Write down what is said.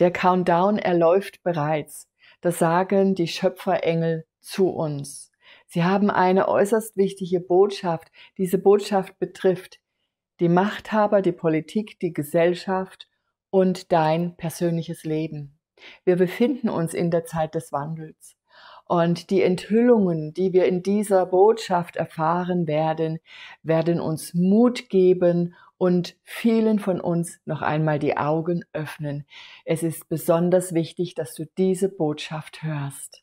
Der Countdown erläuft bereits. Das sagen die Schöpferengel zu uns. Sie haben eine äußerst wichtige Botschaft. Diese Botschaft betrifft die Machthaber, die Politik, die Gesellschaft und dein persönliches Leben. Wir befinden uns in der Zeit des Wandels. Und die Enthüllungen, die wir in dieser Botschaft erfahren werden, werden uns Mut geben und vielen von uns noch einmal die Augen öffnen. Es ist besonders wichtig, dass du diese Botschaft hörst.